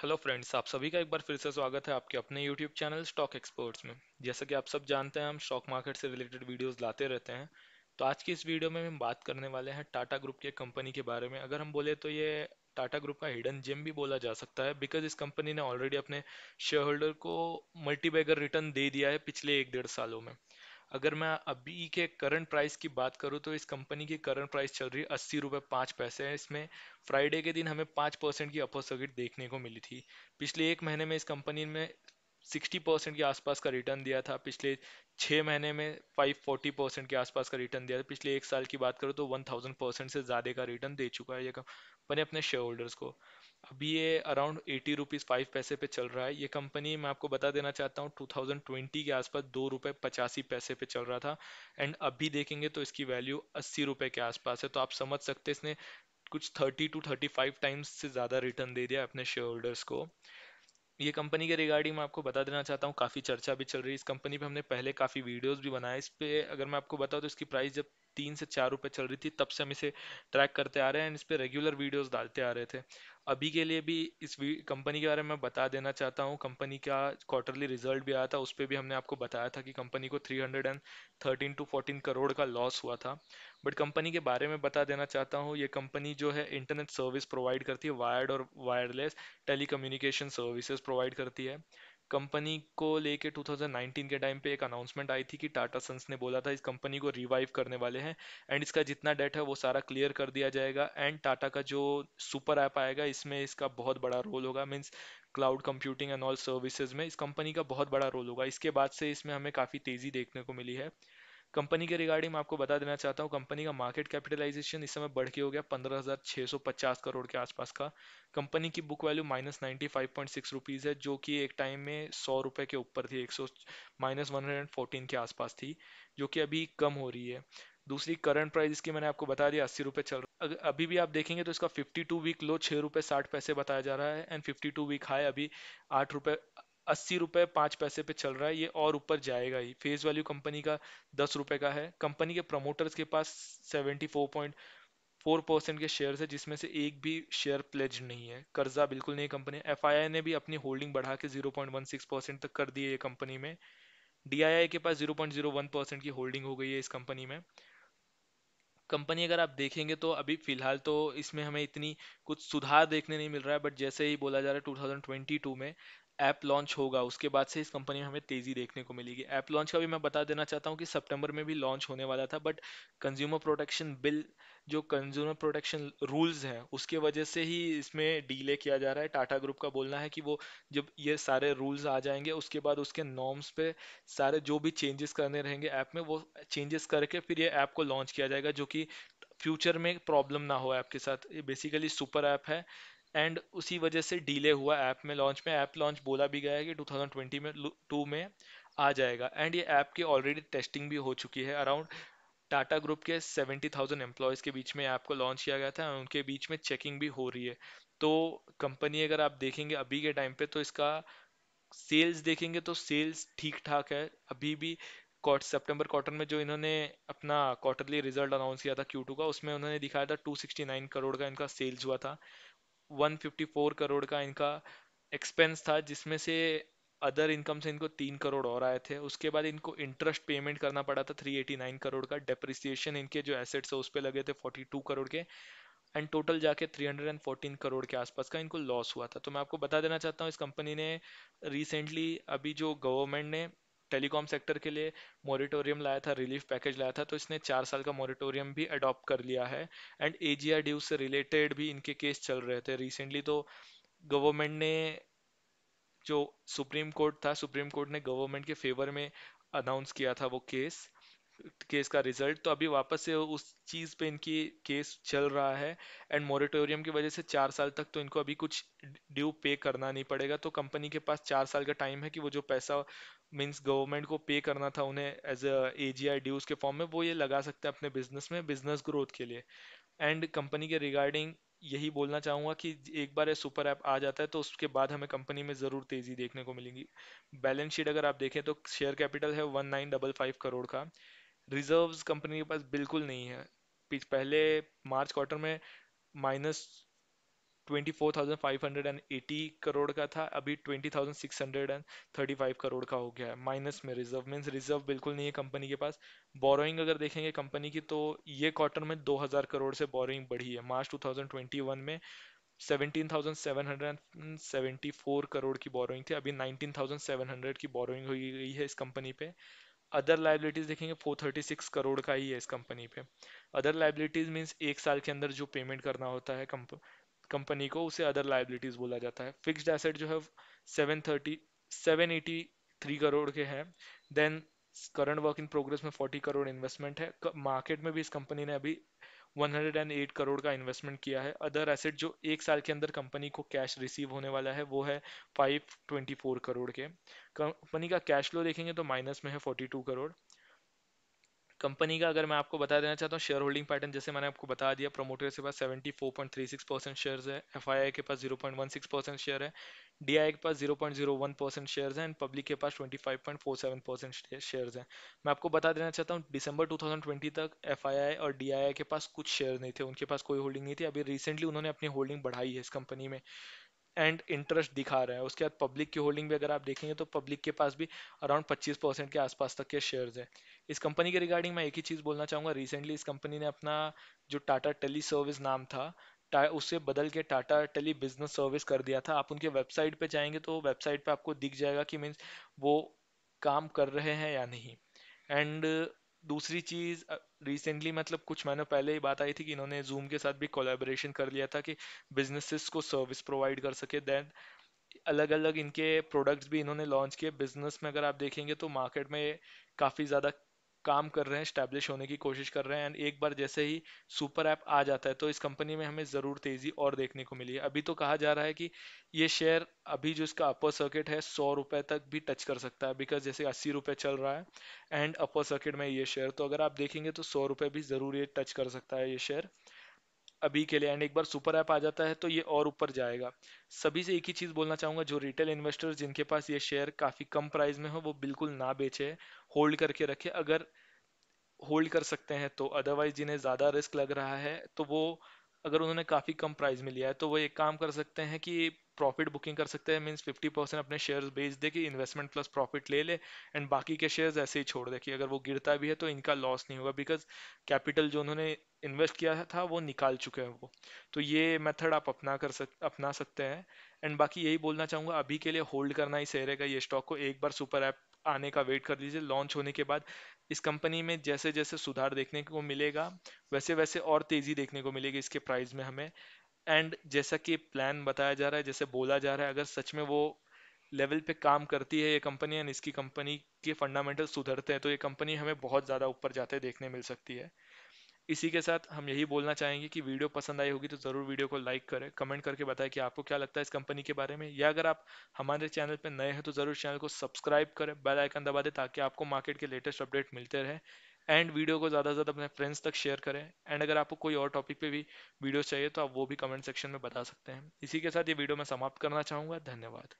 hello friends आप सभी का एक बार फिर से स्वागत है आपके अपने यूट्यूब चैनल स्टॉक एक्सपर्ट्स में जैसा कि आप सब जानते हैं हम स्टॉक मार्केट से रिलेटेड वीडियोस लाते रहते हैं तो आज की इस वीडियो में हम बात करने वाले हैं टाटा ग्रुप के कंपनी के बारे में अगर हम बोले तो ये टाटा ग्रुप का हिडन जिम भी बोला जा सकता है बिकॉज इस कंपनी ने ऑलरेडी अपने शेयर होल्डर को मल्टीबैगर रिटर्न दे दिया है पिछले एक डेढ़ सालों में अगर मैं अभी के करंट प्राइस की बात करूँ तो इस कंपनी की करंट प्राइस चल रही है अस्सी रुपये पाँच पैसे है इसमें फ्राइडे के दिन हमें पाँच परसेंट की अपर सर्किट देखने को मिली थी पिछले एक महीने में इस कंपनी में सिक्सटी परसेंट के आसपास का रिटर्न दिया था पिछले छः महीने में फाइव फोर्टी परसेंट के आसपास का रिटर्न दिया था पिछले एक साल की बात करूँ तो वन थाउजेंड परसेंट से ज़्यादा का रिटर्न दे चुका है ये कंपनी अपने शेयर होल्डर्स को अभी ये अराउंड एटी रुपीज़ फाइव पैसे पे चल रहा है ये कंपनी मैं आपको बता देना चाहता हूँ टू थाउजेंड ट्वेंटी के आसपास दो रुपए पचासी पैसे पे चल रहा था एंड अभी देखेंगे तो इसकी वैल्यू अस्सी रुपए के आसपास है तो आप समझ सकते हैं इसने कुछ thirty two thirty five times से ज़्यादा रिटर्न दे दिया अपने शेयर होल्डर्स को ये कंपनी के रिगार्डिंग मैं आपको बता देना चाहता हूँ काफ़ी चर्चा भी चल रही है इस कंपनी पे हमने पहले काफ़ी वीडियोस भी बनाए इस पर अगर मैं आपको बताऊँ तो इसकी प्राइस जब तीन से चार रुपये चल रही थी तब से हम इसे ट्रैक करते आ रहे हैं इस पर रेगुलर वीडियोज़ डालते आ रहे थे अभी के लिए भी इस कंपनी के बारे में बता देना चाहता हूँ कंपनी का क्वार्टरली रिजल्ट भी आया था उस पर भी हमने आपको बताया था कि कंपनी को 313 टू 14 करोड़ का लॉस हुआ था बट कंपनी के बारे में बता देना चाहता हूँ ये कंपनी जो है इंटरनेट सर्विस प्रोवाइड करती है वायर्ड और वायरलेस टेली सर्विसेज प्रोवाइड करती है कंपनी को लेके 2019 के टाइम पे एक अनाउंसमेंट आई थी कि टाटा सन्स ने बोला था इस कंपनी को रिवाइव करने वाले हैं एंड इसका जितना डेट है वो सारा क्लियर कर दिया जाएगा एंड टाटा का जो सुपर ऐप आएगा इसमें इसका बहुत बड़ा रोल होगा means cloud computing and all services में इस कंपनी का बहुत बड़ा रोल होगा इसके बाद से इसमें हमें काफ़ी तेज़ी देखने को मिली है कंपनी के रिगार्डिंग मैं आपको बता देना चाहता हूँ कंपनी का मार्केट कैपिटलाइजेशन इस समय बढ़ के हो गया पंद्रह करोड़ के आसपास का कंपनी की book value minus ninety five point six rupees है जो कि एक टाइम में सौ रुपये के ऊपर थी एक सौ माइनस वन हंड्रेड फोर्टीन के आसपास थी जो कि अभी कम हो रही है दूसरी करंट प्राइस इसकी मैंने आपको बता दिया अस्सी रुपये चल रहा है अभी भी आप देखेंगे तो इसका 52 वीक लो छः रुपये साठ पैसे बताया जा रहा है एंड 52 वीक हाई अभी आठ रुपये अस्सी रुपए पांच पैसे पे चल रहा है ये और ऊपर जाएगा ही फेस वैल्यू कंपनी का दस रुपए का है कंपनी के प्रमोटर्स के पास seventy four point four percent के शेयर्स है जिसमें से एक भी शेयर प्लेज नहीं है कर्जा बिल्कुल नहीं कंपनी एफ ने भी अपनी होल्डिंग बढ़ा के zero point one six percent तक कर दी है ये कंपनी में डी के पास zero point zero one percent की होल्डिंग हो गई है इस कंपनी में कंपनी अगर आप देखेंगे तो अभी फिलहाल तो इसमें हमें इतनी कुछ सुधार देखने नहीं मिल रहा है बट जैसे ही बोला जा रहा है 2022 में ऐप लॉन्च होगा उसके बाद से इस कंपनी में हमें तेज़ी देखने को मिलेगी ऐप लॉन्च का भी मैं बता देना चाहता हूँ कि सितंबर में भी लॉन्च होने वाला था बट कंज्यूमर प्रोटेक्शन बिल जो कंज्यूमर प्रोटेक्शन रूल्स हैं उसके वजह से ही इसमें डीले किया जा रहा है टाटा ग्रुप का बोलना है कि वो जब ये सारे रूल्स आ जाएंगे उसके बाद उसके नॉर्म्स पे सारे जो भी चेंजेस करने रहेंगे ऐप में वो चेंजेस करके फिर ये ऐप को लॉन्च किया जाएगा जो कि फ्यूचर में प्रॉब्लम ना हो ऐप के साथ ये बेसिकली सुपर ऐप है एंड उसी वजह से डिले हुआ ऐप में लॉन्च में ऐप लॉन्च बोला भी गया है कि 2020 में टू में आ जाएगा एंड ये ऐप की ऑलरेडी टेस्टिंग भी हो चुकी है अराउंड टाटा ग्रुप के 70,000 एम्प्लॉयज़ के बीच में ऐप को लॉन्च किया गया था उनके बीच में चेकिंग भी हो रही है तो कंपनी अगर आप देखेंगे अभी के टाइम पे तो इसका सेल्स देखेंगे तो सेल्स ठीक ठाक है अभी भी सेप्टेम्बर क्वार्टर में जो इन्होंने अपना क्वार्टरली रिजल्ट अनाउंस किया था क्यू का उसमें उन्होंने दिखाया था 269 करोड़ का इनका सेल्स हुआ था 154 करोड़ का इनका एक्सपेंस था जिसमें से अदर इनकम से इनको तीन करोड़ और आए थे उसके बाद इनको इंटरेस्ट पेमेंट करना पड़ा था 389 करोड़ का डेप्रिसिएशन इनके जो एसेट्स है उस पर लगे थे 42 करोड़ के एंड टोटल जाके 314 करोड़ के आसपास का इनको लॉस हुआ था तो मैं आपको बता देना चाहता हूँ इस कंपनी ने रिसेंटली अभी जो गवर्नमेंट ने टेलीकॉम सेक्टर के लिए मॉरिटोरियम लाया था रिलीफ पैकेज लाया था तो इसने चार साल का मॉरिटोरियम भी अडॉप्ट कर लिया है and A G R dues से रिलेटेड भी इनके केस चल रहे थे रिसेंटली तो गवर्नमेंट ने जो सुप्रीम कोर्ट था सुप्रीम कोर्ट ने गवर्नमेंट के फेवर में अनाउंस किया था वो केस केस का रिजल्ट तो अभी वापस से उस चीज़ पे इनकी केस चल रहा है एंड मोरिटोरियम की वजह से चार साल तक तो इनको अभी कुछ ड्यू पे करना नहीं पड़ेगा तो कंपनी के पास चार साल का टाइम है कि वो जो पैसा मीन्स गवर्नमेंट को पे करना था उन्हें as a A G I dues के फॉर्म में वो ये लगा सकते हैं अपने बिजनेस में बिजनेस ग्रोथ के लिए एंड कंपनी के रिगार्डिंग यही बोलना चाहूँगा कि एक बार ये सुपर ऐप आ जाता है तो उसके बाद हमें कंपनी में ज़रूर तेज़ी देखने को मिलेगी बैलेंस शीट अगर आप देखें तो शेयर कैपिटल है one nine double five crore का रिजर्व कंपनी के पास बिल्कुल नहीं है पहले मार्च क्वार्टर में minus twenty four thousand five hundred and eighty crore का था अभी twenty thousand six hundred and thirty five crore का हो गया है माइनस में रिजर्व मीन्स रिजर्व बिल्कुल नहीं है कंपनी के पास बोरोइंग अगर देखेंगे कंपनी की तो ये क्वार्टर में दो हज़ार करोड़ से बोरोइंग बढ़ी है March two thousand twenty one में seventeen thousand seven hundred and seventy four crore की बोरोइंग थी अभी नाइनटीन थाउजेंड सेवन हंड्रेड की बोरोइंग हो गई है इस कंपनी पे अदर लाइबिलिटीज देखेंगे 436 करोड़ का ही है इस कंपनी पे अदर लाइबिलिटीज मीन्स एक साल के अंदर जो पेमेंट करना होता है कंपनी को उसे अदर लाइबिलिटीज बोला जाता है फिक्स्ड एसेट जो है seven thirty seven eighty three crore के हैं then current work in progress में फोर्टी करोड़ इन्वेस्टमेंट है मार्केट में भी इस कंपनी ने अभी 108 करोड़ का इन्वेस्टमेंट किया है अदर एसेट जो एक साल के अंदर कंपनी को कैश रिसीव होने वाला है वो है 524 करोड़ के कंपनी का कैश फ्लो देखेंगे तो माइनस में है 42 करोड़ कंपनी का अगर मैं आपको बता देना चाहता हूँ शेयर होल्डिंग पैटर्न जैसे मैंने आपको बता दिया प्रमोटर के पास 74.36 परसेंट शेयर है एफ के पास 0.16 परसेंट शेयर है डी के पास 0.01 परसेंट शेयर हैं एंड पब्लिक के पास 25.47 परसेंट शेयर हैं मैं आपको बता देना चाहता हूँ दिसंबर 2020 तक एफ और डी के पास कुछ शेयर नहीं थे उनके पास कोई होल्डिंग नहीं थी अभी रिसेंटली उन्होंने अपनी होल्डिंग बढ़ाई है इस कंपनी में एंड इंटरेस्ट दिखा रहा है उसके बाद पब्लिक की होल्डिंग भी अगर आप देखेंगे तो पब्लिक के पास भी अराउंड 25 परसेंट के आसपास तक के शेयर्स है इस कंपनी के रिगार्डिंग मैं एक ही चीज़ बोलना चाहूँगा रिसेंटली इस कंपनी ने अपना जो टाटा टेली सर्विस नाम था उससे बदल के टाटा टेली बिजनेस सर्विस कर दिया था आप उनके वेबसाइट पे जाएंगे तो वेबसाइट पे आपको दिख जाएगा कि मीन्स वो काम कर रहे हैं या नहीं एंड दूसरी चीज़ रिसेंटली मतलब कुछ महीनों पहले ही बात आई थी कि इन्होंने जूम के साथ भी कोलेबोरेशन कर लिया था कि बिजनेसिस को सर्विस प्रोवाइड कर सके दैन अलग अलग इनके प्रोडक्ट्स भी इन्होंने लॉन्च किए बिजनेस में अगर आप देखेंगे तो मार्केट में काफ़ी ज़्यादा काम कर रहे हैं स्टैब्लिश होने की कोशिश कर रहे हैं एंड एक बार जैसे ही सुपर ऐप आ जाता है तो इस कंपनी में हमें ज़रूर तेज़ी और देखने को मिली है अभी तो कहा जा रहा है कि ये शेयर अभी जो इसका अपर सर्किट है सौ रुपये तक भी टच कर सकता है बिकॉज जैसे अस्सी रुपये चल रहा है एंड अपर सर्किट में ये शेयर तो अगर आप देखेंगे तो सौ रुपये भी ज़रूर ये टच कर सकता है ये शेयर अभी के लिए एंड एक बार सुपर ऐप आ जाता है तो ये और ऊपर जाएगा सभी से एक ही चीज़ बोलना चाहूंगा जो रिटेल इन्वेस्टर जिनके पास ये शेयर काफ़ी कम प्राइस में हो वो बिल्कुल ना बेचे होल्ड करके रखे अगर होल्ड कर सकते हैं तो अदरवाइज जिन्हें ज़्यादा रिस्क लग रहा है तो वो अगर उन्होंने काफ़ी कम प्राइस में लिया है तो वो एक काम कर सकते हैं कि प्रॉफिट बुकिंग कर सकते हैं मीन्स फिफ्टी परसेंट अपने शेयर्स बेच दे कि इन्वेस्टमेंट प्लस प्रॉफिट ले ले एंड बाकी के शेयर्स ऐसे ही छोड़ दे कि अगर वो गिरता भी है तो इनका लॉस नहीं होगा बिकॉज कैपिटल जो उन्होंने इन्वेस्ट किया था वो निकाल चुके हैं वो तो ये मेथड आप अपना कर सक अपना सकते हैं एंड बाकी यही बोलना चाहूँगा अभी के लिए होल्ड करना ही सही रहेगा ये स्टॉक को एक बार सुपर ऐप आने का वेट कर लीजिए लॉन्च होने के बाद इस कंपनी में जैसे जैसे सुधार देखने को मिलेगा वैसे वैसे और तेज़ी देखने को मिलेगी इसके प्राइस में हमें एंड जैसा कि प्लान बताया जा रहा है जैसे बोला जा रहा है अगर सच में वो लेवल पे काम करती है ये कंपनी एंड इसकी कंपनी के फंडामेंटल सुधरते हैं तो ये कंपनी हमें बहुत ज़्यादा ऊपर जाते देखने मिल सकती है इसी के साथ हम यही बोलना चाहेंगे कि वीडियो पसंद आई होगी तो ज़रूर वीडियो को लाइक करें कमेंट करके बताएं कि आपको क्या लगता है इस कंपनी के बारे में या अगर आप हमारे चैनल पर नए हैं तो ज़रूर चैनल को सब्सक्राइब करें बेल आइकन दबा दें ताकि आपको मार्केट के लेटेस्ट अपडेट मिलते रहे एंड वीडियो को ज़्यादा से ज़्यादा अपने फ्रेंड्स तक शेयर करें एंड अगर आपको कोई और टॉपिक पे भी वीडियो चाहिए तो आप वो भी कमेंट सेक्शन में बता सकते हैं इसी के साथ ये वीडियो मैं समाप्त करना चाहूँगा धन्यवाद